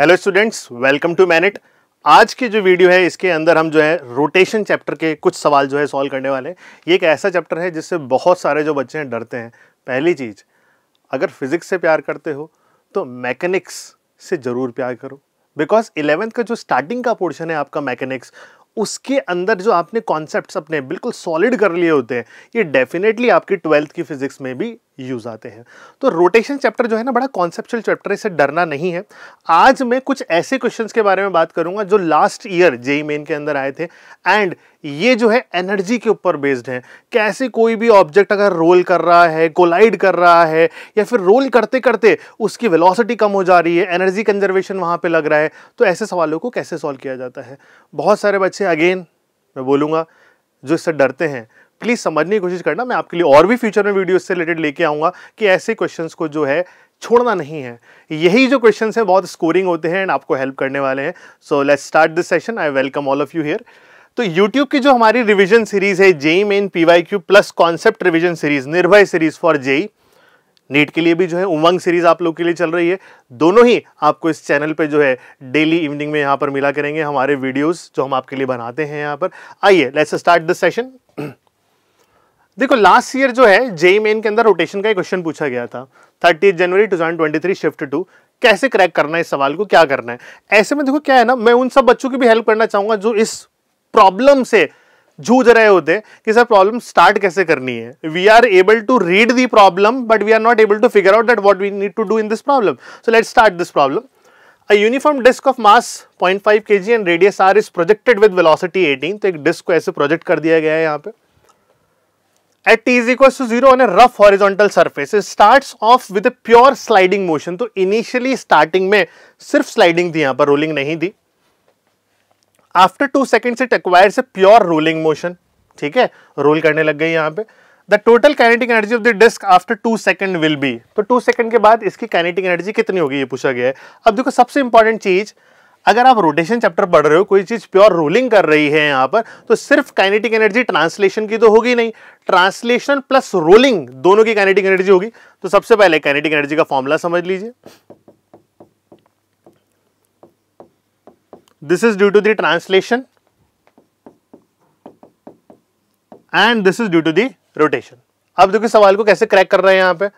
Hello students welcome to मैनेट आज की जो वीडियो है इसके अंदर हम जो है रोटेशन चैप्टर के कुछ सवाल जो है सॉल्व करने वाले हैं ये एक ऐसा चैप्टर है जिससे बहुत सारे जो बच्चे हैं डरते हैं पहली चीज़ अगर फिज़िक्स से प्यार करते हो तो मैकेनिक्स से ज़रूर प्यार करो बिकॉज इलेवेंथ का जो स्टार्टिंग का पोर्शन है आपका मैकेनिक्स उसके अंदर जो आपने कॉन्सेप्ट्स अपने बिल्कुल सॉलिड कर लिए होते हैं ये डेफिनेटली आपकी ट्वेल्थ की फिज़िक्स में भी यूज आते हैं तो रोटेशन चैप्टर जो है ना बड़ा कॉन्सेप्चुअल चैप्टर इसे डरना नहीं है आज मैं कुछ ऐसे क्वेश्चंस के बारे में बात करूंगा जो लास्ट ईयर जेई मेन के अंदर आए थे एंड ये जो है एनर्जी के ऊपर बेस्ड है कैसे कोई भी ऑब्जेक्ट अगर रोल कर रहा है कोलाइड कर रहा है या फिर रोल करते करते उसकी वेलोसिटी कम हो जा रही है एनर्जी कंजर्वेशन वहाँ पे लग रहा है तो ऐसे सवालों को कैसे सॉल्व किया जाता है बहुत सारे बच्चे अगेन मैं बोलूँगा जो इससे डरते हैं प्लीज़ समझने की कोशिश करना मैं आपके लिए और भी फ्यूचर में वीडियो से रिलेटेड लेके आऊँगा कि ऐसे क्वेश्चंस को जो है छोड़ना नहीं है यही जो क्वेश्चंस हैं बहुत स्कोरिंग होते हैं एंड आपको हेल्प करने वाले हैं so let's start this session I welcome all of you here तो YouTube की जो हमारी रिवीजन सीरीज है JEE main P Y Q plus concept revision series Nirbhay series for JEE NEET के लिए भी जो है उमंग सीरीज आप लोग के लिए चल रही है दोनों ही आपको इस चैनल पे जो है डेली इवनिंग में यहाँ पर मिला करेंगे हमारे वीडियोस जो हम आपके लिए बनाते हैं यहाँ पर आइए लेट्स स्टार्ट दिस सेशन देखो लास्ट ईयर जो है जेई मेन e के अंदर रोटेशन का एक क्वेश्चन पूछा गया था thirty January two thousand twenty three shift two कैसे क्रैक करना है इस सवाल को क्या करना है ऐसे में देखो क्या है ना मैं उन सब बच्चों की भी हेल्प करना चाहूंगा जो इस प्रॉब्लम से जूझ रहे होते हैं कि सर प्रॉब्लम स्टार्ट कैसे करनी है we are able to read the problem but we are not able to figure out that what we need to do in this problem so let start this problem A uniform disk of mass 0.5 kg and radius r is projected with velocity 18. तो एक disc को ऐसे project कर दिया गया है यहाँ पे at T is equal to zero on a rough horizontal surface start off with pure sliding motion तो इनिशियली स्टार्टिंग में सिर्फ स्लाइडिंग थी यहां पर रोलिंग नहीं थी after two second it acquires pure rolling motion ठीक है रोल करने लग गई यहां पर the total kinetic energy of the disc after two second will be तो टू सेकंड के बाद इसकी कैनेटिक एनर्जी कितनी होगी ये पूछा गया है अब देखो सबसे इंपॉर्टेंट चीज़ अगर आप रोटेशन चैप्टर पढ़ रहे हो कोई चीज प्योर रोलिंग कर रही है यहां पर तो सिर्फ काइनेटिक एनर्जी ट्रांसलेशन की तो होगी नहीं ट्रांसलेशन प्लस रोलिंग दोनों की काइनेटिक एनर्जी होगी तो सबसे पहले काइनेटिक एनर्जी का फॉर्मूला समझ लीजिए this is due to the translation and this is due to the rotation अब देखो सवाल को कैसे क्रैक कर रहे हैं यहां पर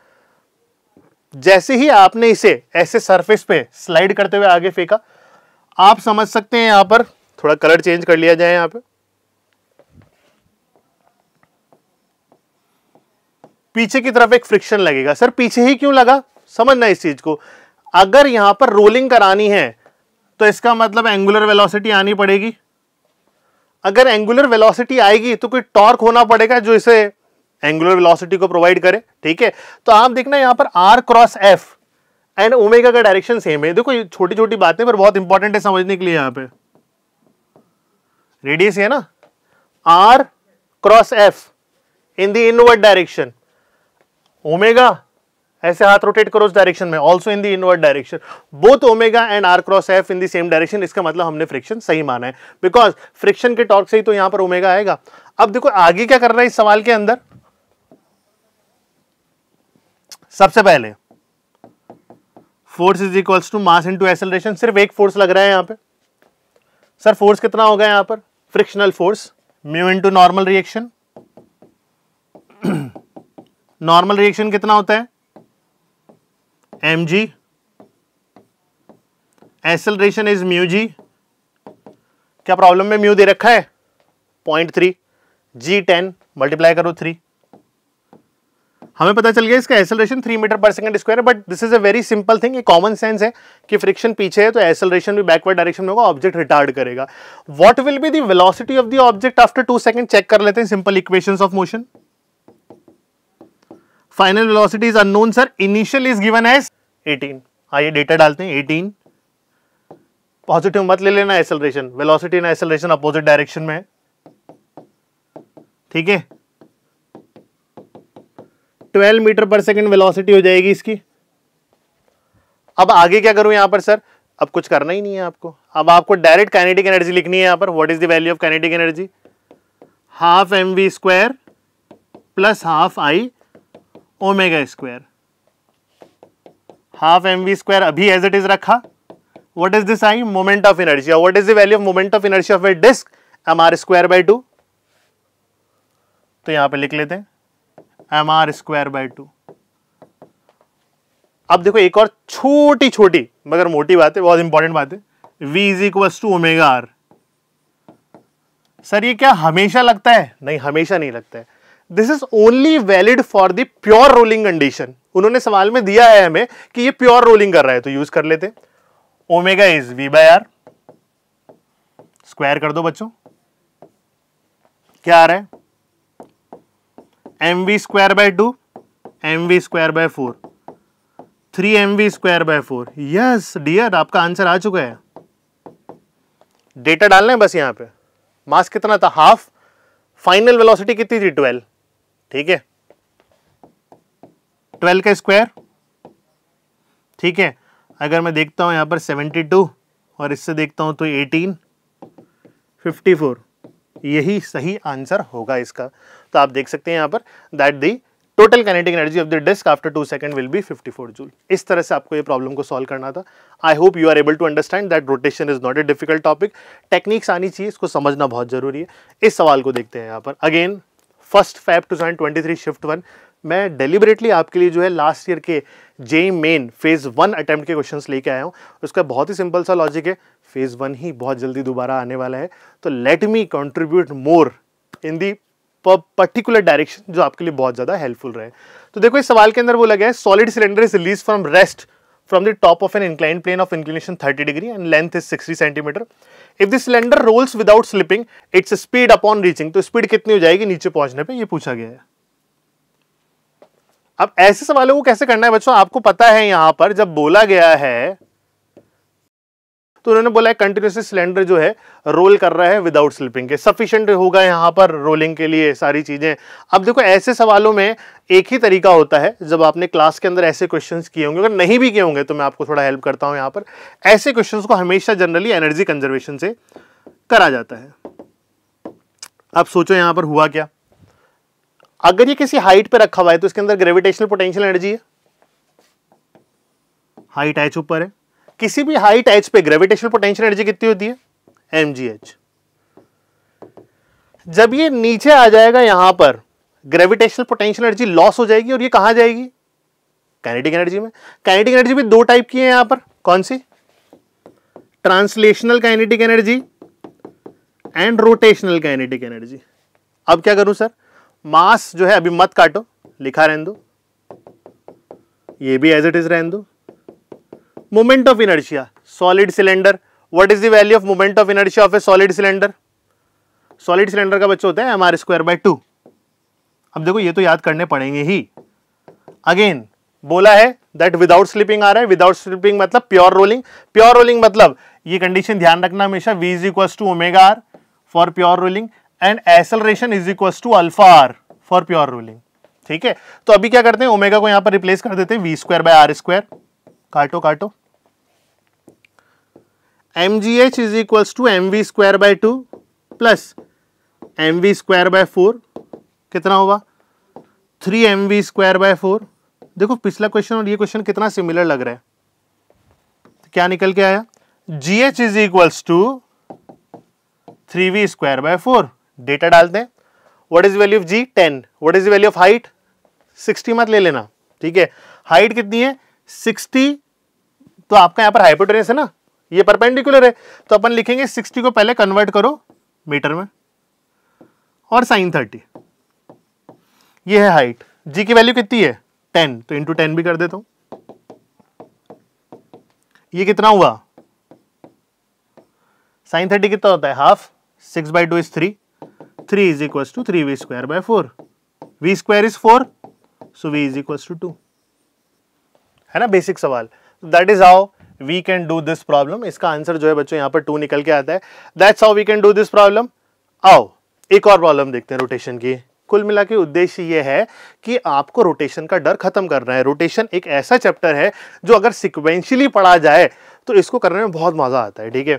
जैसे ही आपने इसे ऐसे सरफेस पे स्लाइड करते हुए आगे फेंका आप समझ सकते हैं यहां पर थोड़ा कलर चेंज कर लिया जाए यहां पे पीछे की तरफ एक फ्रिक्शन लगेगा सर पीछे ही क्यों लगा समझना इस चीज को अगर यहां पर रोलिंग करानी है तो इसका मतलब एंगुलर वेलोसिटी आनी पड़ेगी अगर एंगुलर वेलोसिटी आएगी तो कोई टॉर्क होना पड़ेगा जो इसे एंगुलर वेलोसिटी को प्रोवाइड करे ठीक है तो आप देखना यहां पर R cross F and omega का डायरेक्शन सेम है देखो ये छोटी छोटी बातें पर बहुत इंपॉर्टेंट है समझने के लिए यहाँ पे रेडियस है ना R cross F in the inward direction omega ऐसे हाथ रोटेट करो उस डायरेक्शन में also in the inward direction both omega and R cross F in the same direction इसका मतलब हमने फ्रिक्शन सही माना है बिकॉज फ्रिक्शन के टॉर्क से ही तो यहां पर ओमेगा आएगा अब देखो आगे क्या कर रहा है इस सवाल के अंदर सबसे पहले force is equals to mass into acceleration सिर्फ एक फोर्स लग रहा है यहाँ पे सर फोर्स कितना होगा यहाँ पर frictional force mu into normal reaction normal reaction कितना होता है M G acceleration is mu G क्या प्रॉब्लम में म्यू दे रखा है point three G ten multiply करो थ्री हमें पता चल गया इसका acceleration three metre per second square है but this is a very simple thing ये कॉमन सेंस है कि फ्रिक्शन पीछे है तो एसलेशन भी बैकवर्ड डायरेक्शन में होगा ऑब्जेक्ट रिटार्ड करेगा what will be the velocity of the object after two second check कर लेते हैं simple equation of motion final velocity is unknown sir initial is given as eighteen आइए data डालते हैं eighteen positive मत ले लेना एसलरेशन वेलॉसिटी ना एसलरेशन अपोजिट डायरेक्शन में ठीक है 12 मीटर पर सेकंड वेलोसिटी हो जाएगी इसकी अब आगे क्या करूं यहां पर सर अब कुछ करना ही नहीं है आपको अब आपको डायरेक्ट काइनेटिक एनर्जी लिखनी है यहां पर what is the value of kinetic energy half M we square plus half I omega square half M we square अभी एज इट इज रखा what is this I moment of energy what is the value of moment of energy of a disc M are square by two तो यहां पे लिख लेते हैं M are square by two अब देखो एक और छोटी छोटी मगर मोटी बात है बहुत इंपॉर्टेंट बात है v is equal to omega R sir ये क्या हमेशा लगता है नहीं हमेशा नहीं लगता है this is only valid for the pure rolling condition उन्होंने सवाल में दिया है हमें कि ये प्योर रोलिंग कर रहा है तो यूज कर लेते omega is V by are square कर दो बच्चों क्या आ रहा है M we square by two M we square by four three M we square by four yes dear आपका आंसर आ चुका है डेटा डालना है बस यहाँ पे मास कितना था हाफ फाइनल वेलोसिटी कितनी थी ट्वेल्व ठीक है ट्वेल्व का स्क्वायर ठीक है अगर मैं देखता हूँ यहाँ पर सेवेंटी टू और इससे देखता हूँ तो एटीन फिफ्टी फोर यही सही आंसर होगा इसका तो आप देख सकते हैं यहाँ पर that the total kinetic energy of the disc after two second will be 54 joule इस तरह से आपको ये प्रॉब्लम को सॉल्व करना था I hope you are able to understand that rotation is not a difficult topic techniques आनी चाहिए इसको समझना बहुत जरूरी है इस सवाल को देखते हैं यहाँ पर again first Feb two thousand shift one मैं डेलीबरेटली आपके लिए जो है लास्ट ईयर के J main phase one attempt के क्वेश्चंस लेके आया हूँ उसका बहुत ही सिंपल सा लॉजिक है फेज़ वन ही बहुत जल्दी दोबारा आने वाला है तो let me contribute more in the particular direction जो आपके लिए बहुत ज़्यादा हेल्पफुल रहे तो देखो इस सवाल के अंदर बोला गया है solid cylinder is release from rest from the top of an incline plane of inclination 30 degree and length is 60 centimetre if the cylinder rolls without slipping its speed upon reaching तो स्पीड कितनी हो जाएगी नीचे पहुंचने पर यह पूछा गया है अब ऐसे सवालों को कैसे करना है बच्चों आपको पता है यहां पर जब बोला गया है तो उन्होंने बोला है कंटिन्यूसली सिलेंडर जो है रोल कर रहा है विदाउट स्लिपिंग के सफिशेंट होगा यहाँ पर रोलिंग के लिए सारी चीज़ें अब देखो ऐसे सवालों में एक ही तरीका होता है जब आपने क्लास के अंदर ऐसे क्वेश्चंस किए होंगे अगर नहीं भी किए होंगे तो मैं आपको थोड़ा हेल्प करता हूँ यहाँ पर ऐसे क्वेश्चंस को हमेशा जनरली एनर्जी कंजर्वेशन से करा जाता है अब सोचो यहाँ पर हुआ क्या अगर ये किसी हाइट पर रखा हुआ है तो इसके अंदर ग्रेविटेशनल पोटेंशियल एनर्जी है हाइट एच ऊपर है किसी भी हाइट एच पे ग्रेविटेशनल पोटेंशियल एनर्जी कितनी होती है एम जब ये नीचे आ जाएगा यहां पर ग्रेविटेशनल पोटेंशियल एनर्जी लॉस हो जाएगी और ये कहां जाएगी काइनेटिक एनर्जी में काइनेटिक एनर्जी भी दो टाइप की है यहां पर कौन सी translational kinetic energy and rotational kinetic energy अब क्या करूं सर मास जो है अभी मत काटो लिखा रहने दो ये भी एज इट इज रहने दो moment of inertia solid cylinder what is the value of moment of inertia of a solid cylinder solid cylinder का बच्चा होता है m are square by two अब देखो ये तो याद करने पड़ेंगे ही अगेन बोला है दैट विदाउट स्लिपिंग आ रहा है विदाउट स्लिपिंग मतलब प्योर रोलिंग प्योर रोलिंग मतलब ये कंडीशन ध्यान रखना हमेशा v is equal to omega r for pure rolling and acceleration is equal to alpha r for pure rolling ठीक है तो अभी क्या करते हैं ओमेगा को यहां पर रिप्लेस कर देते हैं v square by are square काटो काटो m g h is equals to M we square by two plus m we square by four कितना होगा three M we square by four देखो पिछला क्वेश्चन और ये क्वेश्चन कितना सिमिलर लग रहा है तो क्या निकल के आया g h is equals to three v square by four data डालते हैं what is value of g ten what is value of height sixty मत ले लेना ठीक है हाइट कितनी है सिक्सटी तो आपका यहाँ पर हाइपोटेनस है ना ये परपेंडिकुलर है तो अपन लिखेंगे सिक्सटी को पहले कन्वर्ट करो मीटर में और साइन थर्टी ये है हाइट जी की वैल्यू कितनी है टेन तो इंटू टेन भी कर देता हूं ये कितना हुआ साइन थर्टी कितना होता है half six by two is three three is equal to three v square by four v square is four so v is equal to two है ना बेसिक सवाल that is how we can do this problem इसका answer जो है बच्चों यहाँ पर to निकल के आता है that's how we can do this problem आओ एक और प्रॉब्लम देखते हैं रोटेशन की कुल मिला के उद्देश्य ये है कि आपको रोटेशन का डर खत्म करना है रोटेशन एक ऐसा चैप्टर है जो अगर सिक्वेंशियली पढ़ा जाए तो इसको करने में बहुत मजा आता है ठीक है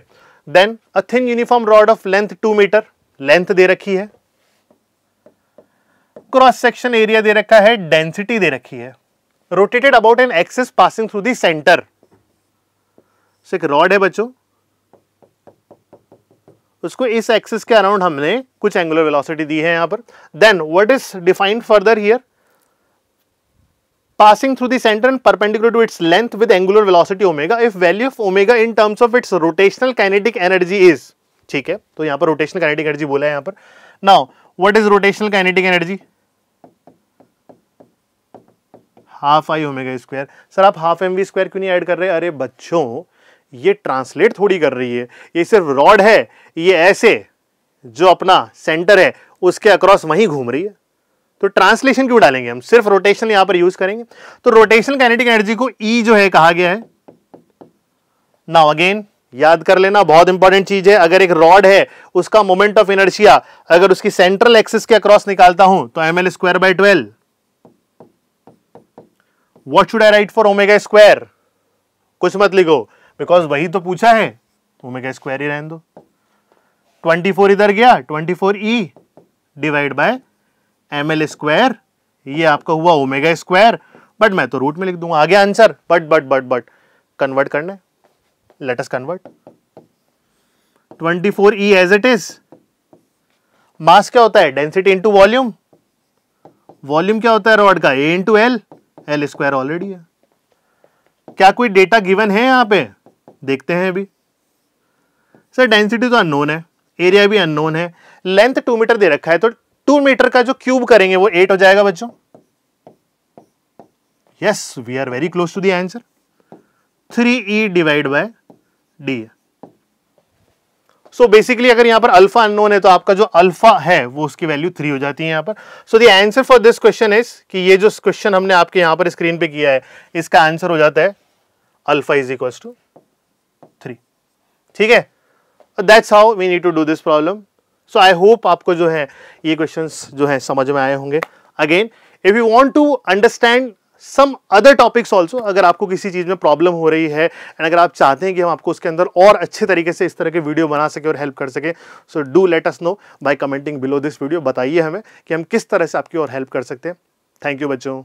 then a thin uniform rod of length two metre length दे रखी है क्रॉस सेक्शन एरिया दे रखा है डेंसिटी दे रखी है rotated about an axis passing through the centre so एक रॉड है बच्चों उसको इस एक्सिस के अराउंड हमने कुछ एंगुलर वेलोसिटी दी है यहां पर then what is defined further here passing through the centre and perpendicular to its length with angular velocity omega if value of omega in terms of its rotational kinetic energy is ठीक है तो यहां पर rotational kinetic energy बोला है यहां पर now what is rotational kinetic energy half I omega square sir आप हाफ एम वी स्क्वायर क्यों नहीं ऐड कर रहे अरे बच्चों ये ट्रांसलेट थोड़ी कर रही है ये सिर्फ रॉड है ये ऐसे जो अपना सेंटर है उसके अक्रॉस वहीं घूम रही है तो ट्रांसलेशन क्यों डालेंगे हम सिर्फ रोटेशन यहां पर यूज करेंगे तो रोटेशन काइनेटिक एनर्जी को ई e जो है कहा गया है नाउ अगेन याद कर लेना बहुत इंपॉर्टेंट चीज है अगर एक रॉड है उसका मोमेंट ऑफ इनर्शिया अगर उसकी सेंट्रल एक्सिस के अक्रॉस निकालता हूं तो m l square by twelve what should I write for omega square कुछ मत लिखो बिकॉज वही तो पूछा है ओमेगा स्क्वायर ही रहने दो 24 इधर गया 24 e divide by m l square ये आपका हुआ ओमेगा स्क्वायर बट मैं तो रूट में लिख दूंगा आगे answer but but but but convert करना let's convert 24 four e as it is mass क्या होता है डेंसिटी इंटू वॉल्यूम वॉल्यूम क्या होता है रॉड का a into l l square already है क्या कोई डेटा गिवन है यहाँ पे देखते हैं अभी सर डेंसिटी तो अननोन है एरिया भी अननोन है लेंथ टू मीटर दे रखा है तो टू मीटर का जो क्यूब करेंगे वो एट हो जाएगा बच्चों yes we are very close to the answer three e divide by d है सो so बेसिकली अगर यहाँ पर अल्फा अननोन है तो आपका जो अल्फा है वो उसकी वैल्यू थ्री हो जाती है यहाँ पर so the answer for this question is कि ये जो क्वेश्चन हमने आपके यहाँ पर स्क्रीन पे किया है इसका आंसर हो जाता है alpha is equal to three ठीक है that's how we need to do this problem so I hope आपको जो है ये क्वेश्चन जो है समझ में आए होंगे again if you want to understand some other topics also अगर आपको किसी चीज़ में प्रॉब्लम हो रही है एंड अगर आप चाहते हैं कि हम आपको उसके अंदर और अच्छे तरीके से इस तरह के वीडियो बना सके और हेल्प कर सके so do let us know by commenting below this video बताइए हमें कि हम किस तरह से आपकी और हेल्प कर सकते हैं थैंक यू बच्चों